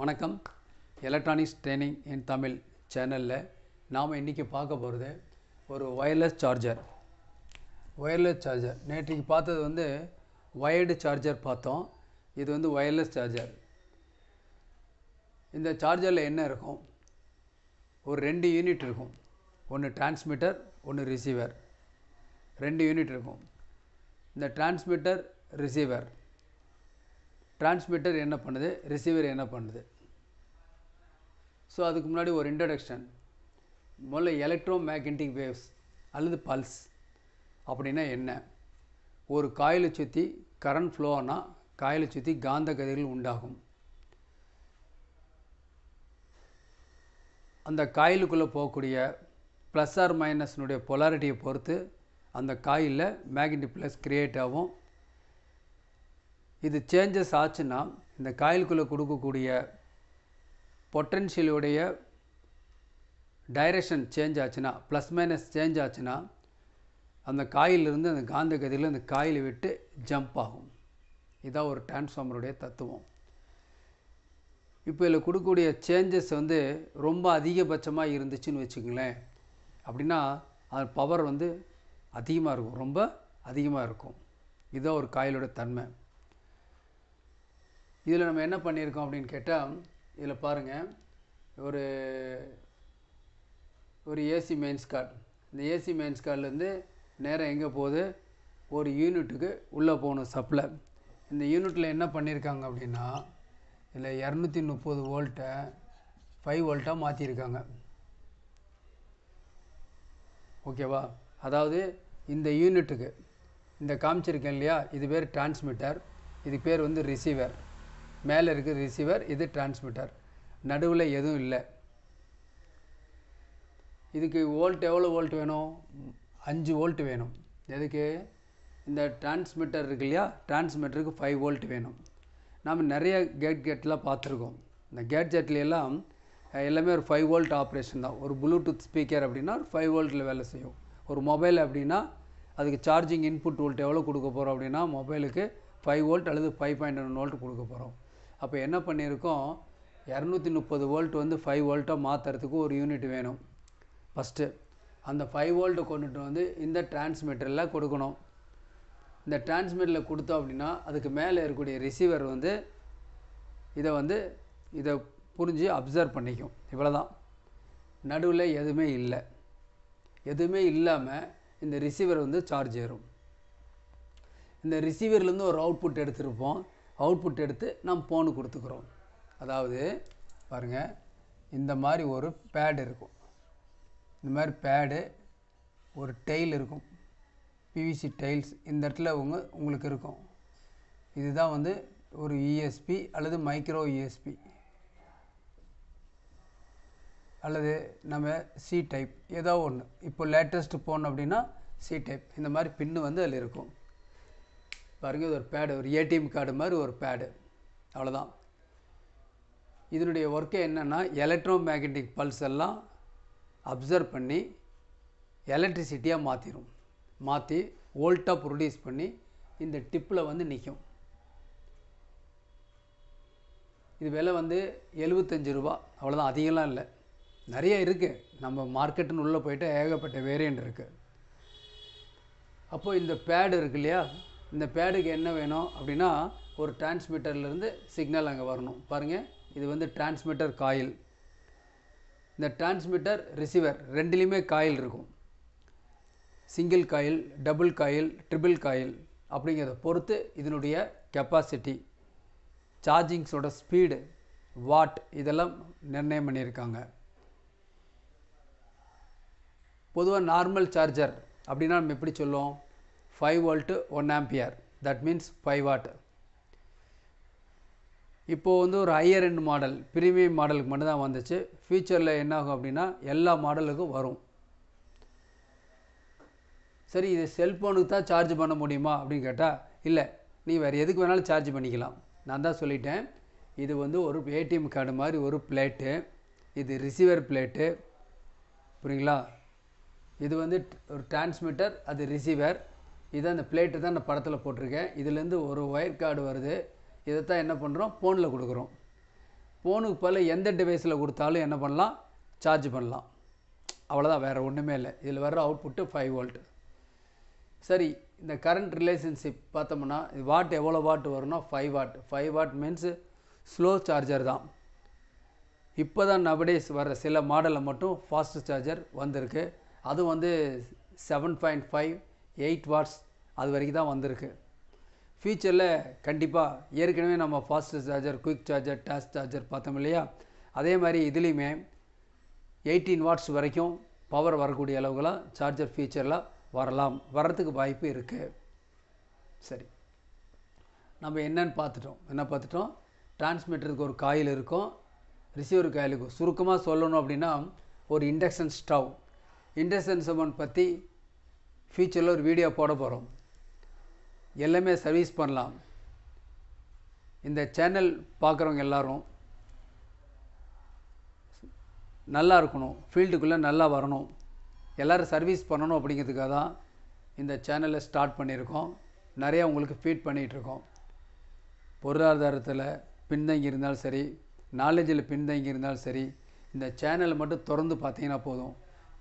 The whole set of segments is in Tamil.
வணக்கம் எலக்ட்ரானிக்ஸ் ட்ரைனிங் இன் தமிழ் சேனலில் நாம் இன்றைக்கி பார்க்க போகிறது ஒரு ஒயர்லெஸ் சார்ஜர் ஒயர்லெஸ் சார்ஜர் நேற்றுக்கு பார்த்தது வந்து ஒயர்டு சார்ஜர் பார்த்தோம் இது வந்து ஒயர்லெஸ் சார்ஜர் இந்த சார்ஜரில் என்ன இருக்கும் ஒரு ரெண்டு யூனிட் இருக்கும் ஒன்று டிரான்ஸ்மிட்டர் ஒன்று ரிசீவர் ரெண்டு யூனிட் இருக்கும் இந்த டிரான்ஸ்மிட்டர் ரிசீவர் டிரான்ஸ்மிட்டர் என்ன பண்ணுது ரிசீவர் என்ன பண்ணுது ஸோ அதுக்கு முன்னாடி ஒரு இன்ட்ரடக்ஷன் முதல்ல எலக்ட்ரோ மேக்னெட்டிக் வேவ்ஸ் அல்லது பல்ஸ் அப்படின்னா என்ன ஒரு காயிலை சுற்றி கரண்ட் ஃப்ளோ ஆனால் காயிலை சுற்றி காந்த கதிர்கள் உண்டாகும் அந்த காயிலுக்குள்ளே போகக்கூடிய ப்ளஸ் ஆர் மைனஸ்னுடைய பொலாரிட்டியை பொறுத்து அந்த காயிலில் மேக்னெட்டிக் ப்ளஸ் க்ரியேட் ஆகும் இது சேஞ்சஸ் ஆச்சுன்னா இந்த காயிலுக்குள்ளே கொடுக்கக்கூடிய பொட்டென்ஷியலுடைய டைரக்ஷன் சேஞ்ச் ஆச்சுன்னா ப்ளஸ் மைனஸ் சேஞ்ச் ஆச்சுன்னா அந்த காயிலிருந்து அந்த காந்த கதியில் அந்த காயில் விட்டு ஜம்ப் ஆகும் இதான் ஒரு டிரான்ஸ்ஃபார்மருடைய தத்துவம் இப்போ இதில் கொடுக்கக்கூடிய சேஞ்சஸ் வந்து ரொம்ப அதிகபட்சமாக இருந்துச்சுன்னு வச்சுக்கங்களேன் அப்படின்னா அதன் பவர் வந்து அதிகமாக இருக்கும் ரொம்ப அதிகமாக இருக்கும் இதுதான் ஒரு காயிலோட தன்மை இதில் நம்ம என்ன பண்ணியிருக்கோம் அப்படின்னு கேட்டால் இதில் பாருங்கள் ஒரு ஒரு ஏசி மெயின்ஸ் கார்டு இந்த ஏசி மெயின்ஸ் கார்டுலேருந்து நேராக எங்கே போகுது ஒரு யூனிட்டுக்கு உள்ளே போகணும் சப்ளை இந்த யூனிட்டில் என்ன பண்ணியிருக்காங்க அப்படின்னா இதில் இரநூத்தி முப்பது வோல்ட்டை ஃபைவ் வோல்ட்டாக மாற்றிருக்காங்க ஓகேவா அதாவது இந்த யூனிட்டுக்கு இந்த காமிச்சிருக்கேன் இல்லையா இது பேர் டிரான்ஸ்மிட்டர் இது பேர் வந்து ரிசீவர் மேலே இருக்குது ரிசீவர் இது டிரான்ஸ்மிட்டர் நடுவில் எதுவும் இல்லை இதுக்கு வோல்ட் எவ்வளோ வோல்ட் வேணும் அஞ்சு வோல்ட் வேணும் எதுக்கு இந்த டிரான்ஸ்மிட்டர் இருக்கு இல்லையா டிரான்ஸ்மிட்டருக்கு ஃபைவ் வோல்ட் வேணும் நாம் நிறைய கேட் கேட்லாம் பார்த்துருக்கோம் இந்த கேட்ஜெட்லாம் எல்லாமே ஒரு ஃபைவ் வோல்ட் ஆப்ரேஷன் தான் ஒரு ப்ளூடூத் ஸ்பீக்கர் அப்படின்னா ஒரு ஃபைவ் வோல்ட்டில் வேலை செய்யும் ஒரு மொபைல் அப்படின்னா அதுக்கு சார்ஜிங் இன்புட் வோல்ட் எவ்வளோ கொடுக்க போகிறோம் அப்படின்னா மொபைலுக்கு ஃபைவ் வோல்ட் அல்லது ஃபைவ் பாயிண்ட் ஒன் வோல்ட் கொடுக்க போகிறோம் அப்போ என்ன பண்ணியிருக்கோம் இரநூத்தி முப்பது வோல்ட் வந்து ஃபைவ் வோல்ட்டாக மாற்றுறதுக்கு ஒரு யூனிட் வேணும் ஃபஸ்ட்டு அந்த ஃபைவ் வோல்ட்டை கொண்டுட்டு வந்து இந்த டிரான்ஸ்மிட்டரில் கொடுக்கணும் இந்த டிரான்ஸ்மிட்டரில் கொடுத்தோம் அப்படின்னா அதுக்கு மேலே இருக்கக்கூடிய ரிசீவர் வந்து இதை வந்து இதை புரிஞ்சு அப்சர்வ் பண்ணிக்கும் இவ்வளோ தான் நடுவில் எதுவுமே இல்லை எதுவுமே இல்லாமல் இந்த ரிசீவர் வந்து சார்ஜ் ஏறும் இந்த ரிசீவர்லேருந்து ஒரு அவுட்புட் எடுத்திருப்போம் அவுட்புட் எடுத்து நாம் ஃபோனு கொடுத்துக்குறோம் அதாவது பாருங்கள் இந்த மாதிரி ஒரு பேடு இருக்கும் இந்த மாதிரி பேடு ஒரு டைல் இருக்கும் பிவிசி டைல்ஸ் இந்த இடத்துல உங்க உங்களுக்கு இருக்கும் இதுதான் வந்து ஒரு இஎஸ்பி e அல்லது மைக்ரோ இஎஸ்பி e அல்லது நம்ம சி டைப் ஏதோ ஒன்று இப்போ லேட்டஸ்ட்டு போன் அப்படின்னா சி டைப் இந்த மாதிரி பின்னு வந்து அதில் இருக்கும் பாருங்கள் ஒரு பேடு ஒரு ஏடிஎம் கார்டு மாதிரி ஒரு பேடு அவ்வளோதான் இதனுடைய ஒர்க்கே என்னென்னா எலக்ட்ரோ மேக்னட்டிக் பல்ஸ் எல்லாம் அப்சர்வ் பண்ணி எலக்ட்ரிசிட்டியாக மாற்றிடும் மாற்றி ஓல்ட்டாக ப்ரொடியூஸ் பண்ணி இந்த டிப்பில் வந்து நிற்கும் இது விலை வந்து எழுபத்தஞ்சு ரூபா அவ்வளோதான் அதிகம்லாம் இல்லை நிறைய இருக்குது நம்ம மார்க்கெட்டுன்னு உள்ளே போயிட்டு ஏகப்பட்ட வேரியண்ட் இருக்குது அப்போது இந்த பேடு இருக்கு இல்லையா இந்த பேடுக்கு என்ன வேணும் அப்படின்னா ஒரு டிரான்ஸ்மிட்டர்லேருந்து சிக்னல் அங்கே வரணும் பாருங்கள் இது வந்து டிரான்ஸ்மிட்டர் காயில் இந்த டிரான்ஸ்மிட்டர் ரிசீவர் ரெண்டுலேயுமே காயில் இருக்கும் single coil double coil triple coil அப்படிங்கிறத பொறுத்து இதனுடைய கெப்பாசிட்டி சார்ஜிங்ஸோட ஸ்பீடு வாட் இதெல்லாம் நிர்ணயம் பண்ணியிருக்காங்க பொதுவாக நார்மல் சார்ஜர் அப்படின்னா நம்ம எப்படி சொல்லுவோம் 5 volt 1 ampere that means 5 watt இப்போ வந்து ஒரு ஹையர் எண்ட் மாடல் ப்ரீமியம் மாடலுக்கு மட்டும்தான் வந்துச்சு ஃப்யூச்சரில் என்னாகும் அப்படின்னா எல்லா மாடலுக்கும் வரும் சரி இது செல்ஃபோனுக்கு தான் சார்ஜ் பண்ண முடியுமா அப்படின்னு கேட்டால் இல்லை நீ வேறு எதுக்கு வேணாலும் சார்ஜ் பண்ணிக்கலாம் நான் தான் சொல்லிட்டேன் இது வந்து ஒரு ஏடிஎம் கார்டு மாதிரி ஒரு பிளேட்டு இது ரிசீவர் பிளேட்டு புரியுங்களா இது வந்து ஒரு டிரான்ஸ்மிட்டர் அது ரிசீவர் இதை அந்த பிளேட்டு தான் இந்த படத்தில் போட்டிருக்கேன் இதுலேருந்து ஒரு ஒயர் கார்டு வருது இதை தான் என்ன பண்ணுறோம் ஃபோனில் கொடுக்குறோம் ஃபோனுக்கு பல எந்த டிவைஸில் கொடுத்தாலும் என்ன பண்ணலாம் சார்ஜ் பண்ணலாம் அவ்வளோதான் வேறு ஒன்றுமே இல்லை இதில் வர்ற அவுட்புட்டு ஃபைவ் வோல்ட் சரி இந்த கரண்ட் ரிலேஷன்ஷிப் பார்த்தோம்னா இது வாட் எவ்வளோ வாட் வரும்னா five watt five watt means slow charger தான் இப்போ தான் நபடேஸ் வர சில மாடலில் மட்டும் ஃபாஸ்ட் சார்ஜர் வந்திருக்கு அதுவும் வந்து seven point five eight watts அது வரைக்கும் தான் வந்திருக்கு ஃப்யூச்சரில் கண்டிப்பாக ஏற்கனவே நம்ம fast charger quick charger dash charger பார்த்தோம் இல்லையா அதே மாதிரி இதுலேயுமே எயிட்டீன் வாட்ஸ் வரைக்கும் பவர் வரக்கூடிய அளவுகளாக சார்ஜர் ஃபியூச்சரில் வரலாம் வர்றதுக்கு வாய்ப்பு இருக்குது சரி நம்ம என்னன்னு பார்த்துட்டோம் என்ன பார்த்துட்டோம் டிரான்ஸ்மிட்டருக்கு ஒரு காயில் இருக்கும் ரிசீவர் காயிலுக்கு சுருக்கமாக சொல்லணும் அப்படின்னா ஒரு இண்டக்ஷன் ஸ்டவ் இண்டக்ஷன் ஸ்டவன் பற்றி ஃப்யூச்சரில் ஒரு வீடியோ போட போகிறோம் எல்லாமே சர்வீஸ் பண்ணலாம் இந்த சேனல் பார்க்குறவங்க எல்லோரும் நல்லா இருக்கணும் ஃபீல்டுக்குள்ளே நல்லா வரணும் எல்லோரும் சர்வீஸ் பண்ணணும் அப்படிங்கிறதுக்காக தான் இந்த சேனலை ஸ்டார்ட் பண்ணியிருக்கோம் நிறையா உங்களுக்கு ஃபீட் பண்ணிகிட்ருக்கோம் பொருளாதாரத்தில் பின்தங்கி இருந்தாலும் சரி நாலேஜில் பின்தங்கி இருந்தாலும் சரி இந்த சேனலை மட்டும் திறந்து பார்த்தீங்கன்னா போதும்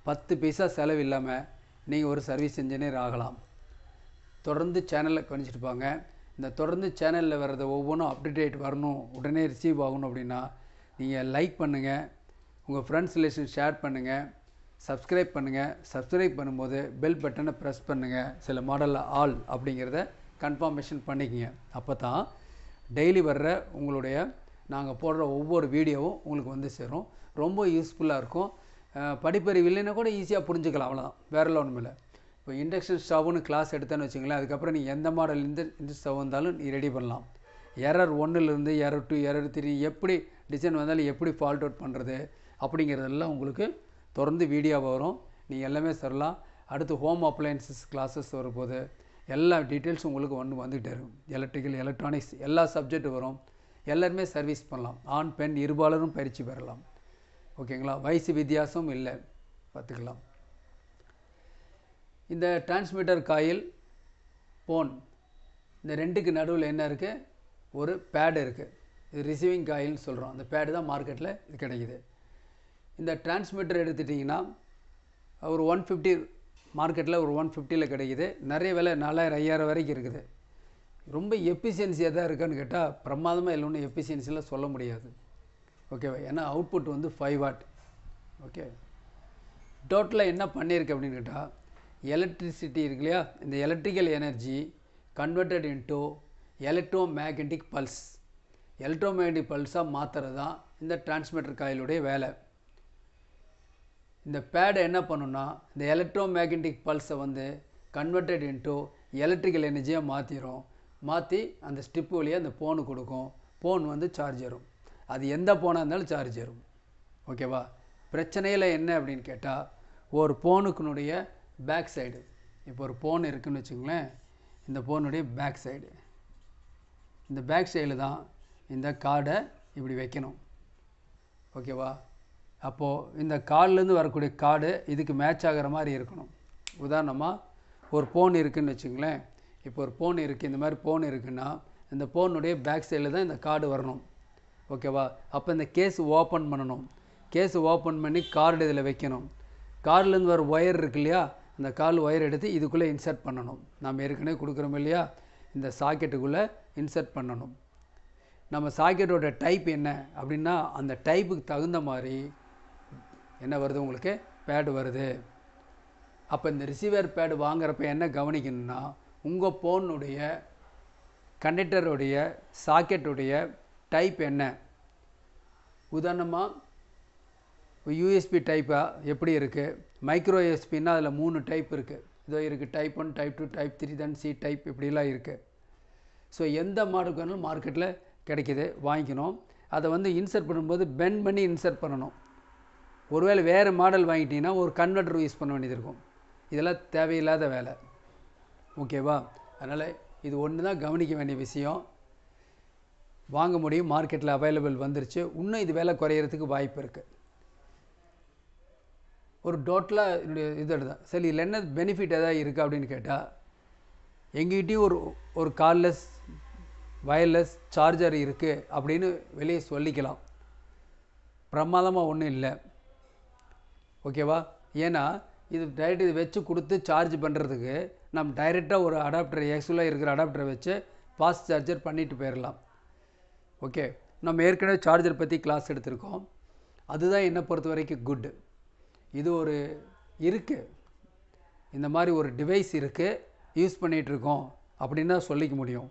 பத்து பைசா செலவு இல்லாமல் நீங்கள் ஒரு சர்வீஸ் இன்ஜினியர் ஆகலாம் தொடர்ந்து சேனலில் கவனிச்சிருப்பாங்க இந்த தொடர்ந்து சேனலில் வர்றது ஒவ்வொன்றும் அப்டேட் வரணும் உடனே ரிசீவ் ஆகணும் அப்படின்னா நீங்கள் லைக் பண்ணுங்கள் உங்கள் ஃப்ரெண்ட்ஸ் ரிலேஷன் ஷேர் பண்ணுங்கள் சப்ஸ்கிரைப் பண்ணுங்கள் சப்ஸ்கிரைப் பண்ணும்போது பெல் பட்டனை ப்ரெஸ் பண்ணுங்கள் சில மாடலில் ஆல் அப்படிங்கிறத கன்ஃபார்மேஷன் பண்ணிக்கோங்க அப்போ தான் டெய்லி வர்ற உங்களுடைய நாங்கள் போடுற ஒவ்வொரு வீடியோவும் உங்களுக்கு வந்து சேரும் ரொம்ப யூஸ்ஃபுல்லாக இருக்கும் படிப்பறிவு இல்லைன்னா கூட ஈஸியாக புரிஞ்சுக்கலாம் அவ்வளோதான் வேற ஒன்றும் இல்லை இப்போ இண்டக்ஷன் ஸ்டவ்னு கிளாஸ் எடுத்தேன்னு வச்சுங்களேன் அதுக்கப்புறம் நீங்கள் எந்த மாடல் இந்த இந்த ஸ்டவ் வந்தாலும் நீ ரெடி பண்ணலாம் எரர் ஒன்றுலேருந்து எரர் டூ எரர் த்ரீ எப்படி டிசைன் வந்தாலும் எப்படி ஃபால்ட் அவுட் பண்ணுறது அப்படிங்கிறதெல்லாம் உங்களுக்கு தொடர்ந்து வீடியோவாக வரும் நீ எல்லாமே சொல்லலாம் அடுத்து ஹோம் அப்ளையன்சஸ் கிளாஸஸ் வரும்போது எல்லா டீட்டெயில்ஸும் உங்களுக்கு ஒன்று வந்துகிட்டே இருக்கும் எலக்ட்ரிக்கல் எலக்ட்ரானிக்ஸ் எல்லா சப்ஜெக்ட் வரும் எல்லாருமே சர்வீஸ் பண்ணலாம் ஆண் பெண் இருபாலரும் பயிற்சி பெறலாம் ஓகேங்களா வயசு வித்தியாசம் இல்லை பார்த்துக்கலாம் இந்த டிரான்ஸ்மிட்டர் காயில் ஃபோன் இந்த ரெண்டுக்கு நடுவில் என்ன இருக்குது ஒரு பேடு இருக்குது இது ரிசீவிங் காயில்னு சொல்கிறோம் அந்த பேடு தான் மார்க்கெட்டில் இது கிடைக்குது இந்த டிரான்ஸ்மிட்டர் எடுத்துட்டிங்கன்னா ஒரு ஒன் ஃபிஃப்டி மார்க்கெட்டில் ஒரு ஒன் ஃபிஃப்டியில் கிடைக்குது நிறைய விலை நாலாயிரம் ஐயாயிரம் வரைக்கும் இருக்குது ரொம்ப எஃபிஷியன்சியாக தான் இருக்குன்னு கேட்டால் பிரமாதமாக இல்லைன்னு எஃபிஷியன்சிலாம் சொல்ல முடியாது ஓகேவா ஏன்னா அவுட்புட் வந்து ஃபைவ் வாட் ஓகே டோட்டலாக என்ன பண்ணியிருக்கு அப்படின்னு கேட்டால் எலக்ட்ரிசிட்டி இருக்கு இல்லையா இந்த electrical energy converted into electromagnetic pulse electromagnetic பல்ஸாக மாற்றுறது தான் இந்த டிரான்ஸ்மிட்டர் காயிலுடைய வேலை இந்த பேடை என்ன பண்ணுன்னா இந்த எலக்ட்ரோ மேக்னெட்டிக் பல்ஸை வந்து கன்வெர்டட் இன்டூ எலக்ட்ரிக்கல் எனர்ஜியாக மாற்றிடும் மாற்றி அந்த ஸ்டிப்பு வழியாக அந்த ஃபோனு கொடுக்கும் ஃபோன் வந்து சார்ஜ் வரும் அது எந்த போனாக இருந்தாலும் சார்ஜ் ஏறும் ஓகேவா பிரச்சனையில் என்ன அப்படின்னு கேட்டால் ஒரு ஃபோனுக்குனுடைய பேக் சைடு இப்போ ஒரு ஃபோன் இருக்குதுன்னு வச்சுங்களேன் இந்த ஃபோனுடைய பேக் சைடு இந்த பேக் சைடில் தான் இந்த கார்டை இப்படி வைக்கணும் ஓகேவா அப்போது இந்த கார்டுலேருந்து வரக்கூடிய கார்டு இதுக்கு மேட்ச் ஆகிற மாதிரி இருக்கணும் உதாரணமாக ஒரு ஃபோன் இருக்குதுன்னு வச்சுங்களேன் இப்போ ஒரு ஃபோன் இருக்குது இந்த மாதிரி ஃபோன் இருக்குன்னா இந்த ஃபோனுடைய பேக் சைடில் தான் இந்த கார்டு வரணும் ஓகேவா அப்போ இந்த கேஸ் ஓப்பன் பண்ணணும் கேஸ் ஓப்பன் பண்ணி கார்டு இதில் வைக்கணும் கார்லேருந்து வர ஒயர் இருக்கு இல்லையா அந்த கால் ஒயர் எடுத்து இதுக்குள்ளே இன்சர்ட் பண்ணணும் நம்ம ஏற்கனவே கொடுக்குறோம் இல்லையா இந்த சாக்கெட்டுக்குள்ளே இன்சர்ட் பண்ணணும் நம்ம சாக்கெட்டோட டைப் என்ன அப்படின்னா அந்த டைப்புக்கு தகுந்த மாதிரி என்ன வருது உங்களுக்கு பேடு வருது அப்போ இந்த ரிசீவர் பேடு வாங்குறப்ப என்ன கவனிக்கணும்னா உங்கள் ஃபோனுடைய கண்டக்டருடைய சாக்கெட்டுடைய டைப் என்ன உதாரணமாக யூஎஸ்பி டைப்பாக எப்படி இருக்குது மைக்ரோ எஸ்பின்னா அதில் மூணு டைப் இருக்குது இதோ இருக்குது type one type two type three தன் சி டைப் இப்படிலாம் இருக்குது ஸோ எந்த மாடல் வேணாலும் மார்க்கெட்டில் கிடைக்கிது வாங்கிக்கணும் அதை வந்து இன்சர்ட் பண்ணும்போது பெண்ட் பண்ணி இன்சர்ட் பண்ணணும் ஒருவேளை வேறு மாடல் வாங்கிட்டிங்கன்னா ஒரு கன்வெர்டர் யூஸ் பண்ண வேண்டியது இருக்கும் இதெல்லாம் தேவையில்லாத வேலை ஓகேவா அதனால் இது ஒன்று தான் கவனிக்க வேண்டிய விஷயம் வாங்க முடியும் மார்க்கெட்டில் அவைலபிள் வந்துருச்சு இன்னும் இது வேலை குறையிறதுக்கு வாய்ப்பு இருக்குது ஒரு டோட்டலாக என்னுடைய இது தான் சரி இதில் என்ன பெனிஃபிட் எதாவது இருக்குது அப்படின்னு கேட்டால் எங்கிட்டையும் ஒரு ஒரு கார்லெஸ் வயர்லெஸ் சார்ஜர் இருக்குது அப்படின்னு வெளியே சொல்லிக்கலாம் பிரமாதமாக ஒன்றும் இல்லை ஓகேவா ஏன்னா இது டைரக்ட் இது வச்சு கொடுத்து சார்ஜ் பண்ணுறதுக்கு நம்ம டைரெக்டாக ஒரு அடாப்டர் ஏக்சுவலாக இருக்கிற அடாப்டரை வச்சு ஃபாஸ்ட் சார்ஜர் பண்ணிட்டு போயிடலாம் ஓகே நம்ம ஏற்கனவே சார்ஜர் பற்றி கிளாஸ் எடுத்திருக்கோம் அதுதான் என்னை பொறுத்த வரைக்கும் குட் இது ஒரு இருக்குது இந்த மாதிரி ஒரு டிவைஸ் இருக்குது யூஸ் பண்ணிகிட்ருக்கோம் அப்படின்னு தான் சொல்லிக்க முடியும்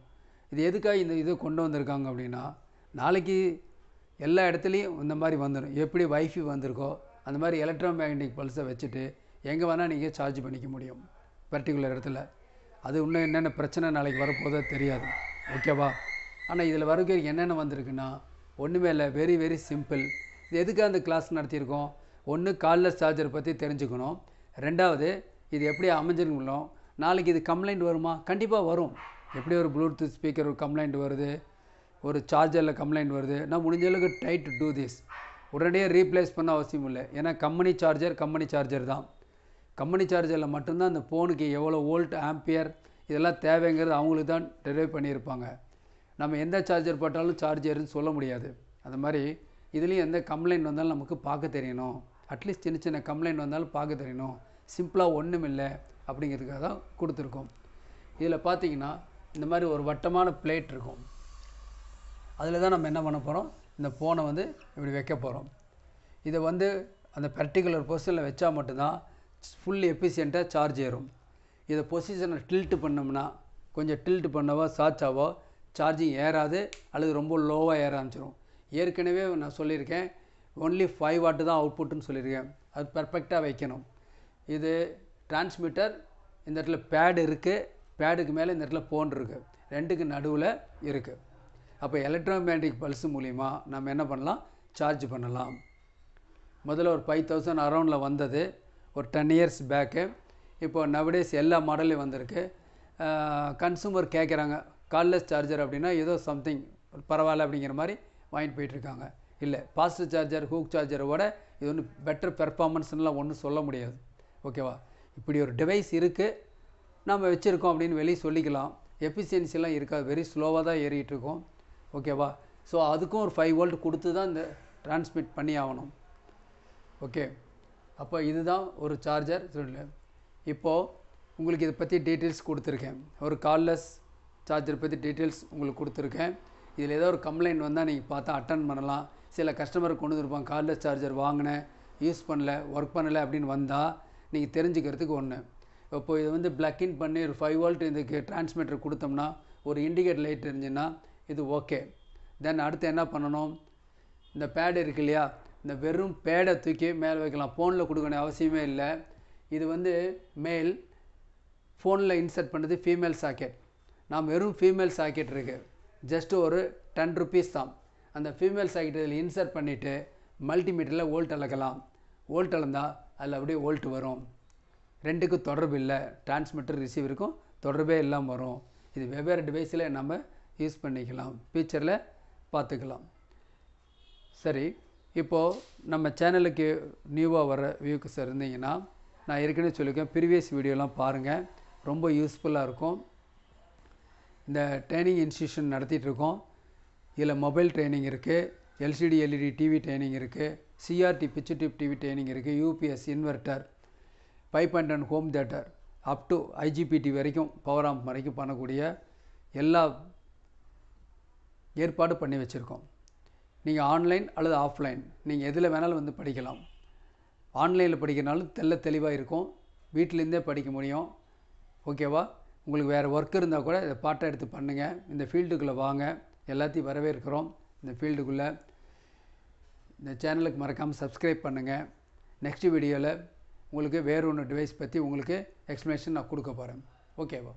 இது எதுக்காக இந்த இது கொண்டு வந்திருக்காங்க அப்படின்னா நாளைக்கு எல்லா இடத்துலையும் இந்த மாதிரி வந்துடும் எப்படி வைஃபை வந்திருக்கோ அந்த மாதிரி எலக்ட்ரோ மேக்னட்டிக் பல்ஸை வச்சுட்டு எங்கே வேணால் நீங்கள் சார்ஜ் பண்ணிக்க முடியும் பர்டிகுலர் இடத்துல அது இன்னும் என்னென்ன பிரச்சனை நாளைக்கு வரப்போதோ தெரியாது ஓகேவா ஆனால் இதில் வரைக்கும் என்னென்ன வந்திருக்குன்னா ஒன்றுமே இல்லை வெரி வெரி சிம்பிள் இது எதுக்காக அந்த கிளாஸ் நடத்தியிருக்கோம் ஒன்று கால்லஸ் சார்ஜர் பற்றி தெரிஞ்சுக்கணும் ரெண்டாவது இது எப்படி அமைஞ்சிருக்கணும் நாளைக்கு இது கம்ப்ளைண்ட் வருமா கண்டிப்பாக வரும் எப்படி ஒரு ப்ளூடூத் ஸ்பீக்கர் ஒரு கம்ப்ளைண்ட் வருது ஒரு சார்ஜரில் கம்ப்ளைண்ட் வருது நான் முடிஞ்ச அளவுக்கு ட்ரை டு டூ திஸ் உடனடியாக ரீப்ளேஸ் பண்ண அவசியம் இல்லை ஏன்னா கம்பெனி சார்ஜர் கம்பெனி சார்ஜர் தான் கம்பெனி சார்ஜரில் மட்டும்தான் அந்த ஃபோனுக்கு எவ்வளோ ஓல்ட் ஆம்பியர் இதெல்லாம் தேவைங்கிறது அவங்களுக்கு தான் டெலிவரி பண்ணியிருப்பாங்க நம்ம எந்த சார்ஜர் போட்டாலும் சார்ஜர்னு சொல்ல முடியாது அது மாதிரி இதுலேயும் எந்த கம்ப்ளைண்ட் வந்தாலும் நமக்கு பார்க்க தெரியணும் அட்லீஸ்ட் சின்ன சின்ன கம்ப்ளைண்ட் வந்தாலும் பார்க்க தெரியணும் சிம்பிளாக ஒன்றும் இல்லை அப்படிங்கிறதுக்காக தான் கொடுத்துருக்கோம் இதில் பார்த்தீங்கன்னா இந்த மாதிரி ஒரு வட்டமான பிளேட் இருக்கும் அதில் தான் நம்ம என்ன பண்ண போகிறோம் இந்த ஃபோனை வந்து இப்படி வைக்க போகிறோம் இதை வந்து அந்த பர்டிகுலர் பொசிஷனில் வச்சா மட்டும்தான் ஃபுல் எஃபிஷியண்ட்டாக சார்ஜ் ஏறும் இதை பொசிஷனை டில்ட்டு பண்ணோம்னா கொஞ்சம் டில்ட்டு பண்ணவோ சார்ஜ் ஆவோ சார்ஜிங் ஏறாது அல்லது ரொம்ப லோவாக ஏற ஆரம்பிச்சிடும் ஏற்கனவே நான் சொல்லியிருக்கேன் ஒன்லி ஃபைவ் வாட்டு தான் அவுட்புட்னு சொல்லியிருக்கேன் அது பர்ஃபெக்டாக வைக்கணும் இது டிரான்ஸ்மிட்டர் இந்த இடத்துல பேடு இருக்குது பேடுக்கு மேலே இந்த இடத்துல ஃபோன் இருக்குது ரெண்டுக்கு நடுவில் இருக்குது அப்போ எலக்ட்ரோமேட்டிக் பல்ஸ் மூலிமா நம்ம என்ன பண்ணலாம் சார்ஜ் பண்ணலாம் முதல்ல ஒரு ஃபைவ் தௌசண்ட் அரௌண்டில் வந்தது ஒரு டென் இயர்ஸ் பேக்கு இப்போ நவடேஸ் எல்லா மாடலையும் வந்திருக்கு கன்சூமர் கேட்குறாங்க கார்லெஸ் சார்ஜர் அப்படின்னா ஏதோ சம்திங் பரவாயில்ல அப்படிங்கிற மாதிரி வாங்கிட்டு போயிட்டுருக்காங்க இல்லை ஃபாஸ்ட் சார்ஜர் ஹூக் விட இது ஒன்று பெட்டர் பெர்ஃபார்மன்ஸ்லாம் ஒன்றும் சொல்ல முடியாது ஓகேவா இப்படி ஒரு டிவைஸ் இருக்குது நம்ம வச்சுருக்கோம் அப்படின்னு வெளியே சொல்லிக்கலாம் எஃபிஷியன்சிலாம் இருக்காது வெரி ஸ்லோவாக தான் ஏறிகிட்ருக்கோம் ஓகேவா ஸோ அதுக்கும் ஒரு ஃபைவ் வோல்ட் கொடுத்து தான் இந்த டிரான்ஸ்மிட் பண்ணி ஆகணும் ஓகே அப்போ இதுதான் ஒரு சார்ஜர் சொல்லு இப்போது உங்களுக்கு இதை பற்றி டீட்டெயில்ஸ் கொடுத்துருக்கேன் ஒரு கால்லெஸ் சார்ஜர் பற்றி டீட்டெயில்ஸ் உங்களுக்கு கொடுத்துருக்கேன் இதில் ஏதோ ஒரு கம்ப்ளைண்ட் வந்தால் நீங்கள் பார்த்தா அட்டன் பண்ணலாம் சில கஸ்டமர் கொண்டு வந்துருப்பாங்க கார்லெஸ் சார்ஜர் வாங்கினேன் யூஸ் பண்ணல ஒர்க் பண்ணலை அப்படின்னு வந்தால் நீங்கள் தெரிஞ்சுக்கிறதுக்கு ஒன்று இப்போ இது வந்து இன் பண்ணி ஒரு ஃபைவ் வால்ட் இதுக்கு டிரான்ஸ்மீட்டர் கொடுத்தோம்னா ஒரு இண்டிகேட் லைட் இருந்துச்சுன்னா இது ஓகே தென் அடுத்து என்ன பண்ணணும் இந்த பேடு இருக்கு இல்லையா இந்த வெறும் பேடை தூக்கி மேலே வைக்கலாம் ஃபோனில் கொடுக்கணும் அவசியமே இல்லை இது வந்து மேல் ஃபோனில் இன்சர்ட் பண்ணுறது ஃபீமேல் சாக்கெட் நான் வெறும் ஃபீமேல் சாக்கெட் இருக்குது ஜஸ்ட் ஒரு டென் ருபீஸ் தான் அந்த ஃபீமேல் சாக்கெட் இதில் இன்சர்ட் பண்ணிவிட்டு மல்டிமீட்டரில் வோல்ட் அளக்கலாம் வோல்ட் அளந்தால் அதில் அப்படியே வோல்ட் வரும் ரெண்டுக்கும் தொடர்பு இல்லை டிரான்ஸ்மிட்டர் ரிசீவருக்கும் தொடர்பே இல்லாமல் வரும் இது வெவ்வேறு டிவைஸில் நம்ம யூஸ் பண்ணிக்கலாம் ஃபியூச்சரில் பார்த்துக்கலாம் சரி இப்போது நம்ம சேனலுக்கு நியூவாக வர வியூக்கு சார் இருந்தீங்கன்னா நான் ஏற்கனவே சொல்லியிருக்கேன் ப்ரீவியஸ் வீடியோலாம் பாருங்கள் ரொம்ப யூஸ்ஃபுல்லாக இருக்கும் இந்த ட்ரைனிங் இன்ஸ்டியூஷன் நடத்திட்டுருக்கோம் இதில் மொபைல் ட்ரைனிங் இருக்குது எல்சிடி எல்இடி டிவி ட்ரைனிங் இருக்குது சிஆர்டி பிச்சு டிப் டிவி ட்ரைனிங் இருக்குது யூபிஎஸ் இன்வெர்ட்டர் பைப் and and home theatre up to IGBT வரைக்கும் பவர் ஆம்ப் வரைக்கும் பண்ணக்கூடிய எல்லா ஏற்பாடு பண்ணி வச்சுருக்கோம் நீங்கள் ஆன்லைன் அல்லது ஆஃப்லைன் நீங்கள் எதில் வேணாலும் வந்து படிக்கலாம் ஆன்லைனில் படிக்கிறனாலும் தெல்ல தெளிவாக இருக்கும் வீட்டிலேருந்தே படிக்க முடியும் ஓகேவா உங்களுக்கு வேறு ஒர்க் இருந்தால் கூட இதை பாட்டை எடுத்து பண்ணுங்கள் இந்த ஃபீல்டுக்குள்ளே வாங்க எல்லாத்தையும் வரவேற்கிறோம் இந்த ஃபீல்டுக்குள்ளே இந்த சேனலுக்கு மறக்காமல் சப்ஸ்கிரைப் பண்ணுங்கள் நெக்ஸ்ட் வீடியோவில் உங்களுக்கு வேறு ஒன்று டிவைஸ் பற்றி உங்களுக்கு எக்ஸ்ப்ளனேஷன் நான் கொடுக்க போகிறேன் ஓகேவா